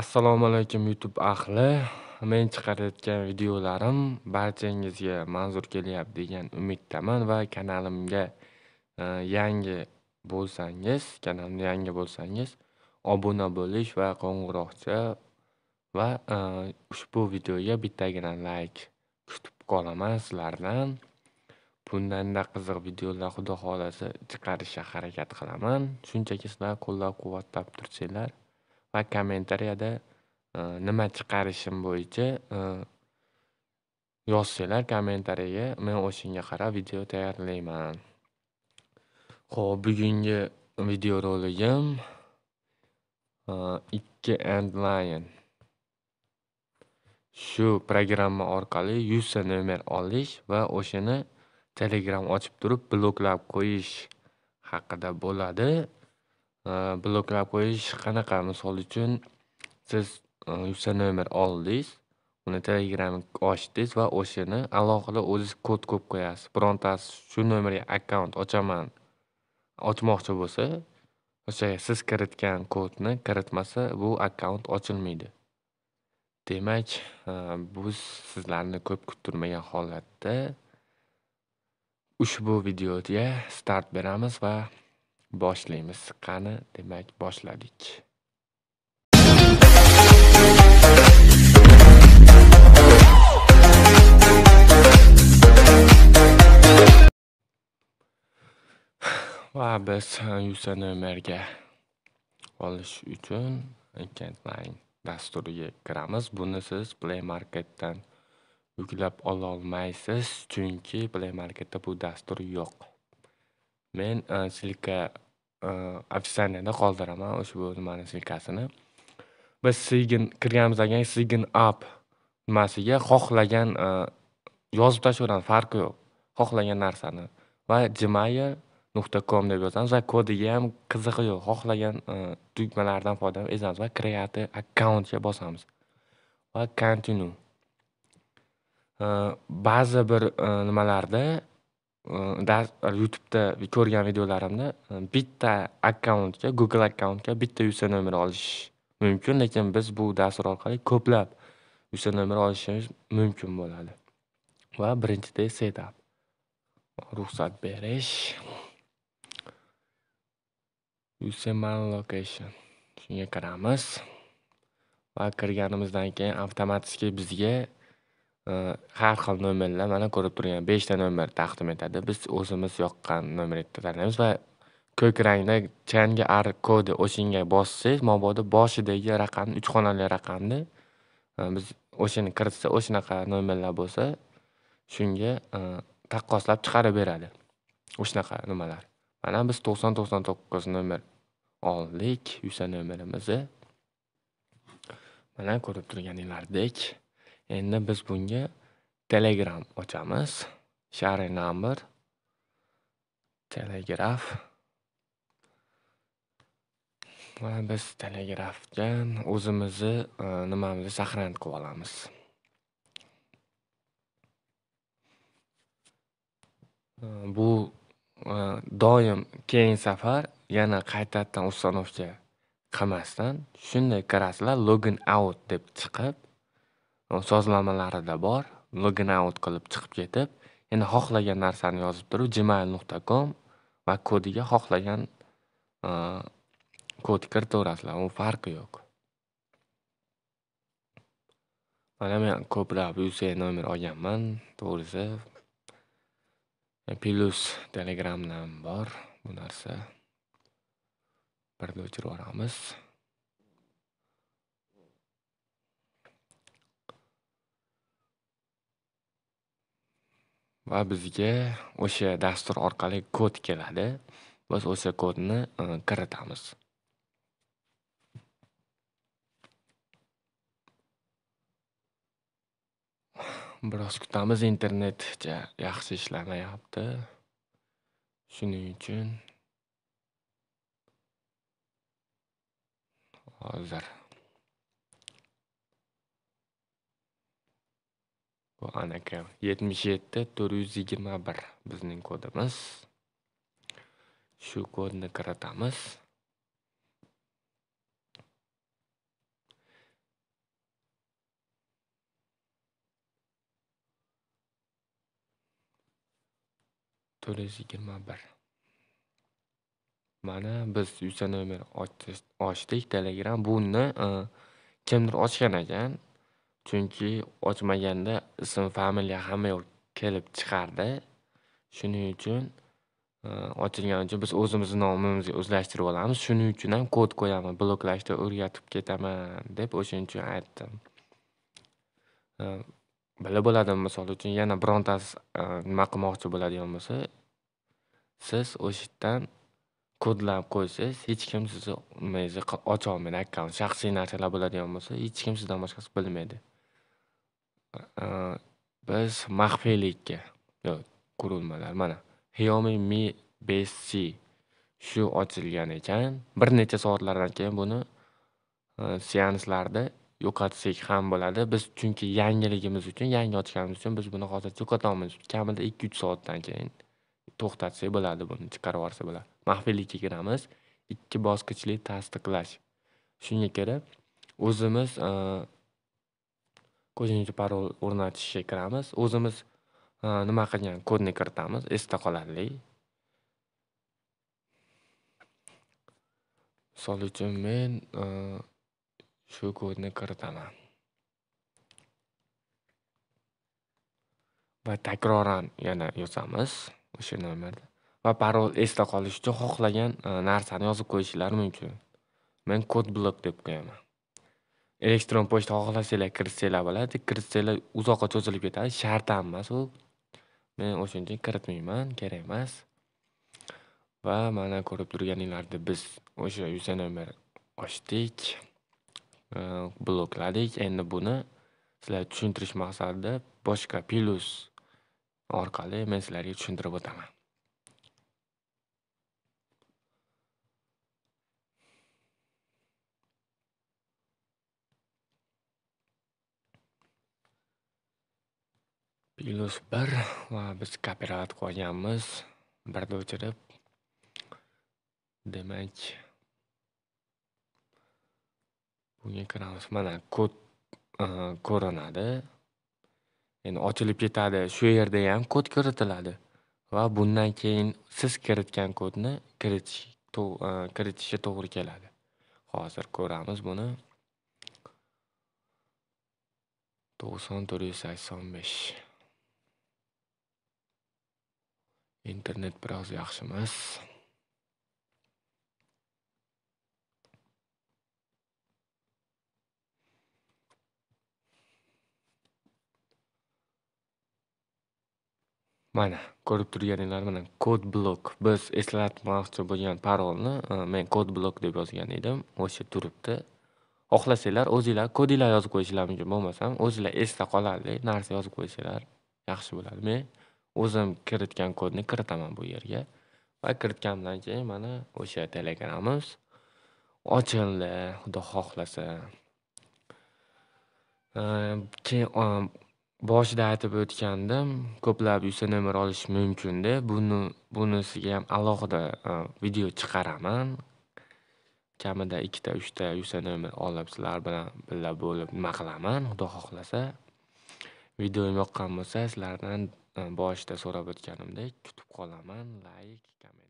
assalomu alaykum youtube ahli men chiqarayotgan videolarim barchangizga manzur kelyapti degan umiddaman va kanalimga e, yangi bo'lsangiz kanalimga yangi bo'lsangiz obuna bo'lish va qo'ng'iroqcha va e, ushbu videoga bittagina layk kutib qolaman sizlardan bundanda qiziq videolar xudo xohlasa chiqarishga harakat qilaman shunchaki sizlar qo'llab quvvatlab tursanglar Va kommentariyada e, nima chiqarishim bo'yicha e, yozsanglar kommentariyaga men o'shanga qarab video tayyorlayman. ho'p bugungi video roligim e, ikki endlayn shu programma orqali yuzta nomer olish va o'shani telegram ochib turib bloklab qo'yish haqida bo'ladi. bloklab qo'yish qanaqa? Misol uchun, siz, yuzta nomer oldingiz, uni Telegram'ni ochdingiz va o'shani alohida o'ziz kod qo'yib qo'yasiz. Birontasi shu nomerga akkaunt ochaman ochmoqchi bo'lsa, o'sha siz kiritgan kodni kiritmasa, bu akkaunt ochilmaydi. Demak, bu sizlarni ko'p kuttirmagan holatda ushbu videoga start beramiz va boshlaymiz qani demak boshladik va biz omerga olish uchun Kentline dasturiga kiramiz. Buni siz Play Marketdan yuklab ololmaysiz chunki Play Marketda bu dastur yo'q. Men, e, silka, eee, qoldiraman ushbu nimani silkasini. Biz sign kirganimizdan keyin sign up nimasiga xohlagan, e, yozib tashlayveramiz, farqi yo'q. Xohlagan narsani va Gmail nuqta com deb yozamiz va kodiga ham qizig'i yo'q. Xohlagan, tugmalardan e, foydalanib ezamiz va create account ga bosamiz va continue. Ba'zi bir, nimalarda YouTube'da ko'rgan videolarimda bitta akkauntga Google akkauntga bitta usa nomer olish mumkin. Lekin biz bu dastur orqali ko'plab usa nomer olishimiz mumkin bo'ladi. Va birinchida setup ruxsat berish user location shunga kiramiz va kirganimizdan keyin avtomatik bizga Э, har xil nomerlar mana ko'rib turgan beshta nomer taqdim etadi. Biz o'zimiz yoqqan nomerni tanlaymiz va ko'k rangda changi ar kodi o'shinga bossangiz mabodo boshidagi raqamni uch xonali raqamni e, biz o'shani kiritsa o'shanaqa nomerlar bo'lsa shunga e, taqqoslab chiqarib beradi o'shanaqa nimalar mana biz to'qson to'qson to'qqiz nomer oldik yuzta nomerimizni mana ko'rib turganinglardek Endi biz bunga telegram ochamiz. Share number telegraf va biz telegrafdan o'zimizni e, nimamizni saqlanib qilib olamiz. E, bu e, doim keyingi safar yana qaytadan ustanovka qilmasdan shunday kirasizlar login out deb chiqib Э, sozlamalarida bor login out qilib chiqib ketib yana xohlagan narsani yozib turib gmail nuqta com va kodiga xohlagan e, kod kiritaverasizlar u farqi yo'q mana men ko'plab user nomer olganman to'g'risi e, plyus telegramdan bor bu narsa birga o'chirib yuboramiz Va bizga o'sha dastur orqali kod keladi. Biz o'sha kodni e, kiritamiz. Biroz kutamiz internet yaxshi ishlamayapti. Shuning uchun hozir bu anaqa yetmish yetti to'rt yuz yigirma bir bizning kodimiz shu kodni kiritamiz to'rt yuz yigirma bir mana biz yuzta nomer ochdik telegram buni e, kimdir ochgan ekan Chunki ochmaganda ism familiya hamma yoq kelib chiqardi. Shuning uchun e, ochilgani uchun biz o'zimizni nomimizga o'zlashtirib olamiz. Shuning uchun ham kod qo'yaman bloklashni o'rgatib ketaman deb o'shaning uchun aytdim. E, bilib bo'ladim, misol uchun yana birontasi e, nima qilmoqchi bo'ladigan bo'lsa, siz o'sha yerdan kodlab qo'ysangiz hech kim sizni nimangizni ocholmaydi akkaunt shaxsiy narsalar bo'ladigan bo'lsa hech kim sizdan boshqasi bilmaydi. Biz э, maxfiylikka qurilmalar mana Xiaomi Mi Base C shu ochilgan ekan bir necha soatlardan keyin buni e, seanslarda yo'qotsak ham bo'ladi biz chunki yangiligimiz uchun yangi ochganimiz uchun biz buni hozir yo'qotamiz kamida ikki uch soatdan keyin to'xtatsak bo'ladi buni chiqarib yuborsa bo'ladi maxfiylikka kiramiz ikki bosqichli tasdiqlash shunga kirib o'zimiz e, qo'shimcha parol o'rnatishga kiramiz o'zimiz e, nima qilgan kodni kiritamiz esda qolarli misol uchun men e, shu kodni kiritaman va takroran yana yozamiz o'sha nomerda va parol esda qolish uchun xohlagan e, narsani yozib qo'yishinglar mumkin men kod blok deb qo'yaman Elektron pochta xohlasanglar kiritsanglar bo'ladi, kiritsanglar uzoqqa cho'zilib ketadi, ham emas u. Men o'shaning uchun kiritmayman, kerak emas. Va mana ko'rib turganinglardek biz o'sha yuzanomar ochdik, e, blokladik. Endi buni sizlarga tushuntirish maqsadida boshqa plus orqali men sizlarga tushuntirib o'taman. plyus bir va biz kooperat qo'yganmiz birni o'chirib demak bunga kiramiz mana kod ko'rinadi endi ochilib ketadi shu yerda ham kod kiritiladi va bundan keyin siz kiritgan kodni kiritish kiritishga to'g'ri keladi hozir ko'ramiz buni to'qson to'rt yuz sakson besh internet biroz yaxshi emas mana ko'rib turganinglar mana kod blok biz eslatmoqchi bo'lgan parolni e, men kod blok deb yozgan edim o'sha turibdi xohlasanglar o'zinglar kodinglar yozib qo'yishinglar mumkin bo'lmasam o'zinglar esda qolarli narsa yozib qo'ysanglar yaxshi bo'ladi men o'zim kiritgan kodni kiritaman bu yerga va kiritganimdan keyin mana o'sha telegramimiz ochildi xudo xohlasa keyin boshida aytib o'tgandim ko'plab uc nomer olish mumkinda buni bunisiga ham alohida video chiqaraman kamida ikkita uchta uc nomer olib sizlar bilan birga bo'lib nima qilaman xudo xohlasa videom yoqqan bo'lsa sizlardan boshida so'rab o'tganimdek kutib qolaman layk komment